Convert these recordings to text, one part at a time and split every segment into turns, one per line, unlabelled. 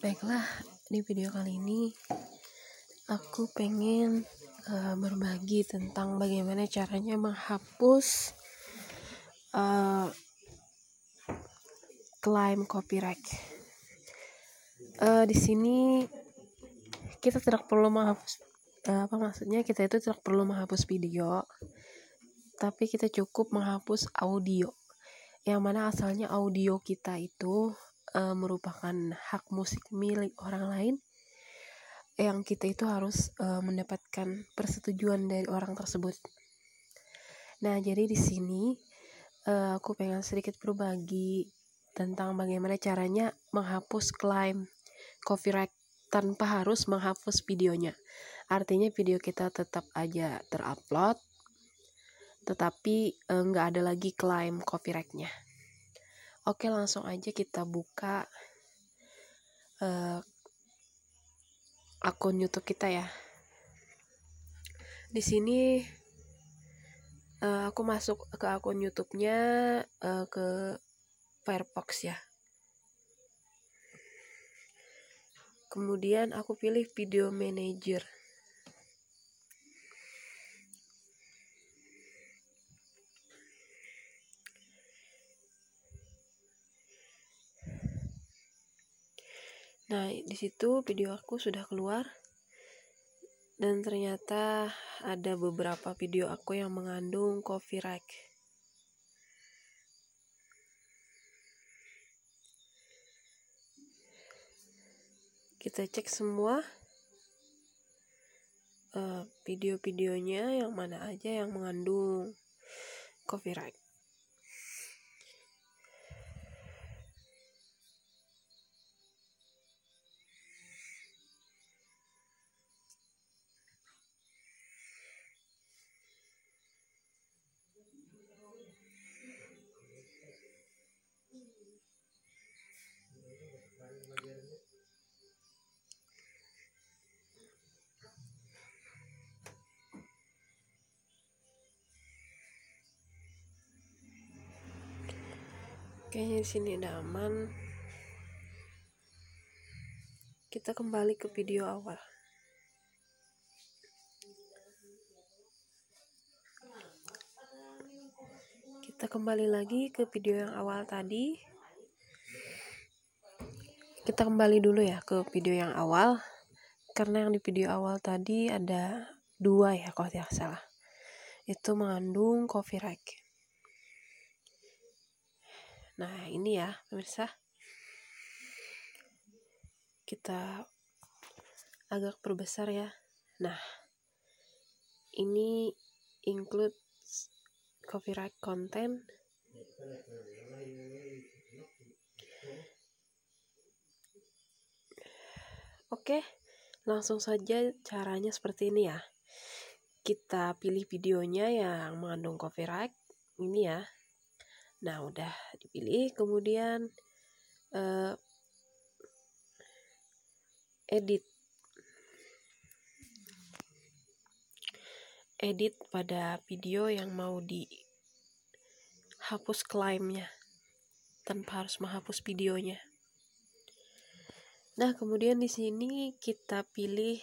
Baiklah, di video kali ini aku pengen uh, berbagi tentang bagaimana caranya menghapus uh, eh, klaim copyright. Uh, di sini kita tidak perlu menghapus uh, apa maksudnya kita itu tidak perlu menghapus video, tapi kita cukup menghapus audio. Yang mana asalnya audio kita itu uh, merupakan hak musik milik orang lain yang kita itu harus uh, mendapatkan persetujuan dari orang tersebut. Nah, jadi di sini uh, aku pengen sedikit berbagi tentang bagaimana caranya menghapus klaim copyright tanpa harus menghapus videonya. Artinya video kita tetap aja terupload, tetapi nggak uh, ada lagi klaim copyrightnya. Oke, langsung aja kita buka uh, akun YouTube kita ya. Di sini uh, aku masuk ke akun YouTube-nya uh, ke Firefox ya. Kemudian aku pilih video manager. Nah, di situ video aku sudah keluar dan ternyata ada beberapa video aku yang mengandung copyright. Kita cek semua eh, video-videonya yang mana aja yang mengandung copyright. Kayaknya di sini udah aman. Kita kembali ke video awal. Kita kembali lagi ke video yang awal tadi kita kembali dulu ya ke video yang awal karena yang di video awal tadi ada dua ya kalau tidak salah itu mengandung coffee copyright nah ini ya pemirsa kita agak perbesar ya nah ini include copyright content Oke, langsung saja caranya seperti ini ya. Kita pilih videonya yang mengandung copyright ini ya. Nah, udah dipilih, kemudian uh, edit. Edit pada video yang mau di hapus klaimnya tanpa harus menghapus videonya. Nah, kemudian di sini kita pilih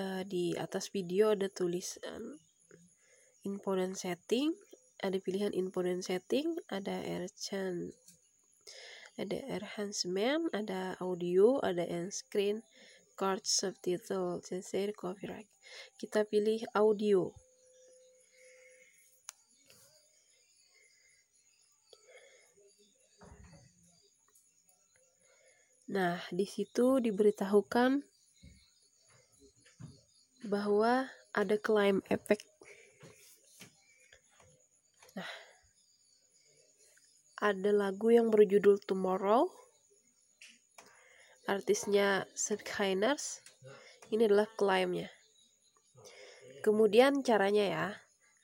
uh, di atas video ada tulisan info dan setting, ada pilihan info dan setting, ada erchan, ada enhancement, ada audio, ada end screen, card subtitle, censor, copyright. Kita pilih audio. Nah, di situ diberitahukan bahwa ada climb effect. Nah, ada lagu yang berjudul Tomorrow. Artisnya Skyliners. Ini adalah climb-nya. Kemudian caranya ya,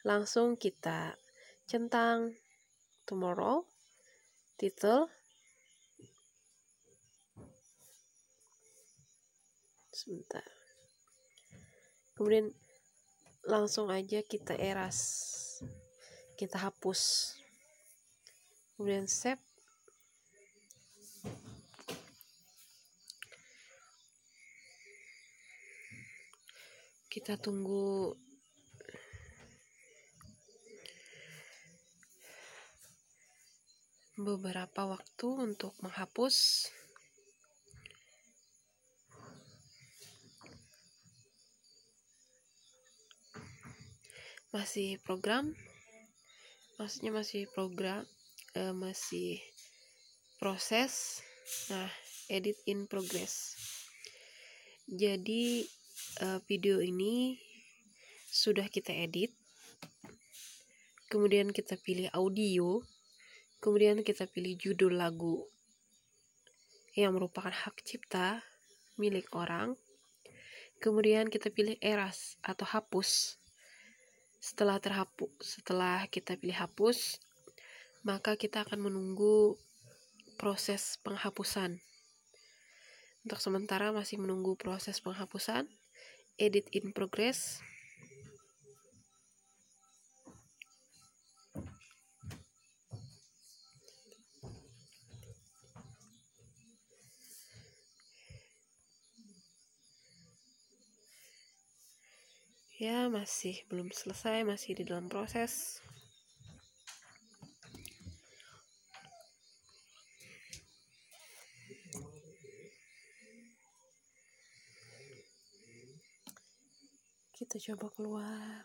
langsung kita centang Tomorrow, title, sebentar kemudian langsung aja kita eras kita hapus kemudian save kita tunggu beberapa waktu untuk menghapus masih program maksudnya masih program eh, masih proses nah edit in progress jadi eh, video ini sudah kita edit kemudian kita pilih audio kemudian kita pilih judul lagu yang merupakan hak cipta milik orang kemudian kita pilih eras atau hapus setelah terhapus, setelah kita pilih hapus, maka kita akan menunggu proses penghapusan. Untuk sementara masih menunggu proses penghapusan, edit in progress, ya masih belum selesai masih di dalam proses kita coba keluar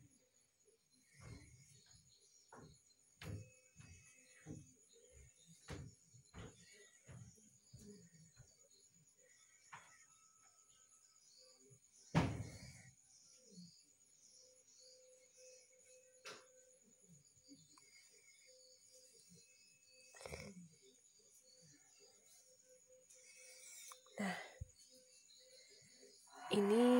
ini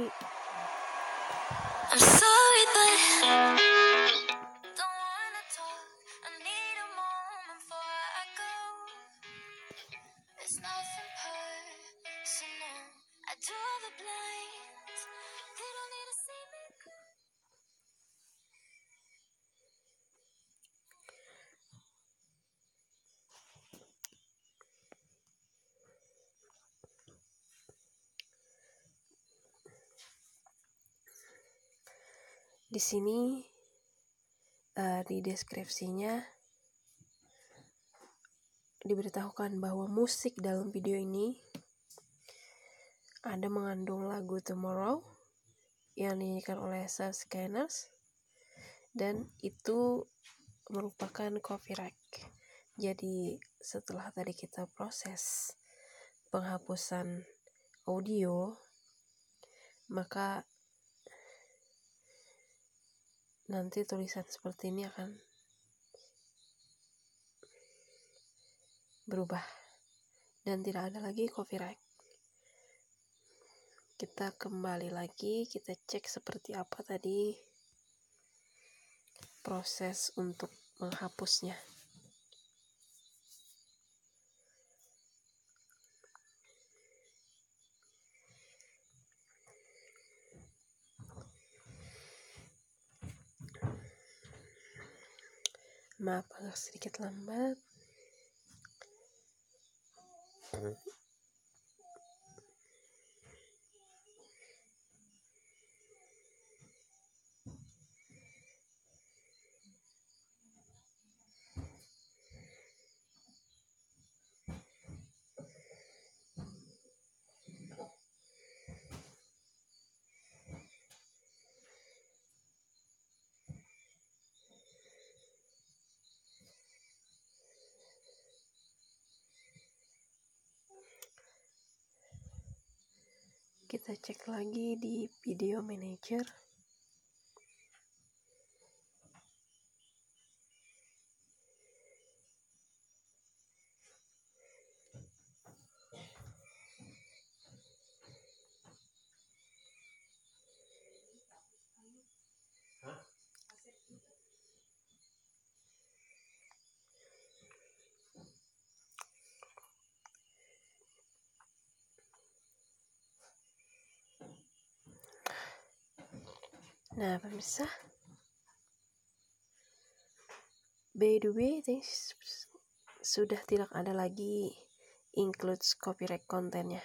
di sini uh, di deskripsinya diberitahukan bahwa musik dalam video ini ada mengandung lagu Tomorrow yang dinyanyikan oleh Sam Scanners dan itu merupakan copyright. Jadi setelah tadi kita proses penghapusan audio, maka nanti tulisan seperti ini akan berubah dan tidak ada lagi copyright. Kita kembali lagi, kita cek seperti apa tadi proses untuk menghapusnya. maaf agak sedikit lambat hmm. kita cek lagi di video manager Nah, pemirsa. By the way, thanks. sudah tidak ada lagi includes copyright kontennya.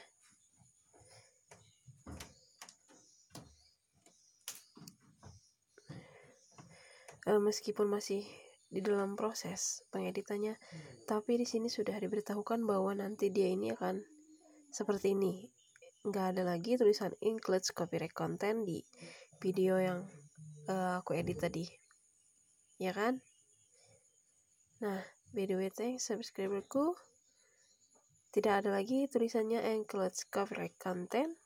Uh, meskipun masih di dalam proses pengeditannya, tapi di sini sudah diberitahukan bahwa nanti dia ini akan seperti ini. Nggak ada lagi tulisan includes copyright content di video yang uh, aku edit tadi. Ya kan? Nah, by the way, thanks subscriberku. Tidak ada lagi tulisannya Enclothes Cover Content.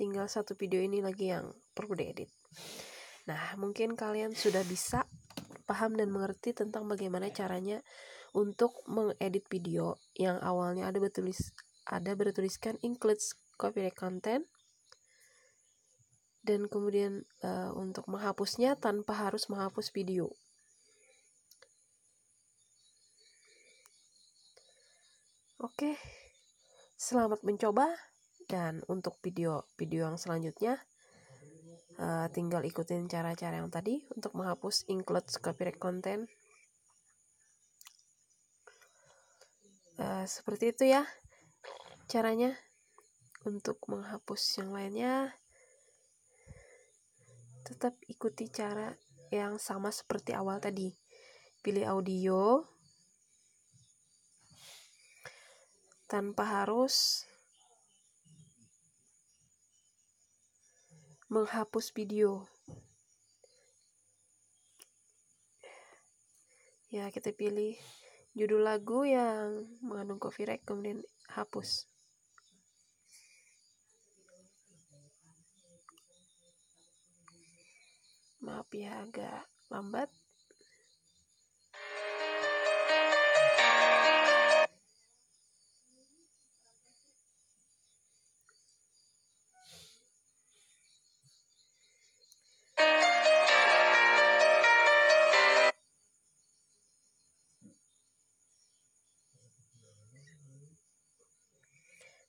Tinggal satu video ini lagi yang perlu diedit. Nah, mungkin kalian sudah bisa paham dan mengerti tentang bagaimana caranya untuk mengedit video yang awalnya ada bertulis ada bertuliskan includes copyright content dan kemudian uh, untuk menghapusnya tanpa harus menghapus video. Oke, selamat mencoba dan untuk video-video yang selanjutnya uh, tinggal ikutin cara-cara yang tadi untuk menghapus include copyright content. Uh, seperti itu ya caranya untuk menghapus yang lainnya tetap ikuti cara yang sama seperti awal tadi. Pilih audio tanpa harus menghapus video. Ya, kita pilih judul lagu yang mengandung copyright kemudian hapus. maaf ya agak lambat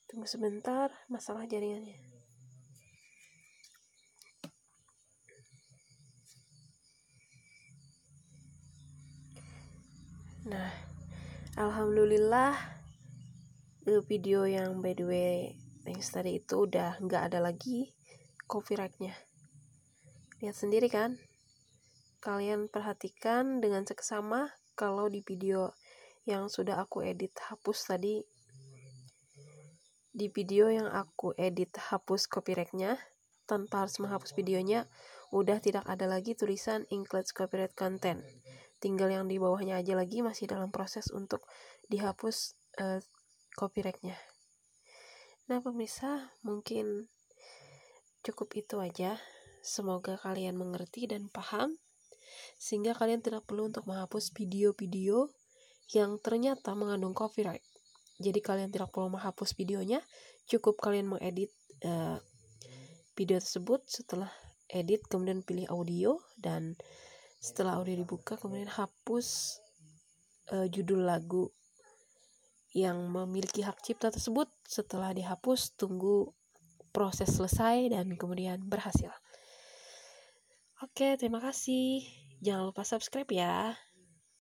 Tunggu sebentar, masalah jaringannya. Nah, alhamdulillah eh, video yang by the way yang tadi itu udah nggak ada lagi copyrightnya. Lihat sendiri kan? Kalian perhatikan dengan seksama kalau di video yang sudah aku edit hapus tadi di video yang aku edit hapus copyrightnya tanpa harus menghapus videonya udah tidak ada lagi tulisan includes copyright content tinggal yang di bawahnya aja lagi masih dalam proses untuk dihapus uh, copyrightnya nah pemirsa mungkin cukup itu aja semoga kalian mengerti dan paham sehingga kalian tidak perlu untuk menghapus video-video yang ternyata mengandung copyright jadi kalian tidak perlu menghapus videonya cukup kalian mengedit uh, video tersebut setelah edit kemudian pilih audio dan setelah audio dibuka kemudian hapus uh, judul lagu yang memiliki hak cipta tersebut setelah dihapus tunggu proses selesai dan kemudian berhasil. Oke, terima kasih. Jangan lupa subscribe ya.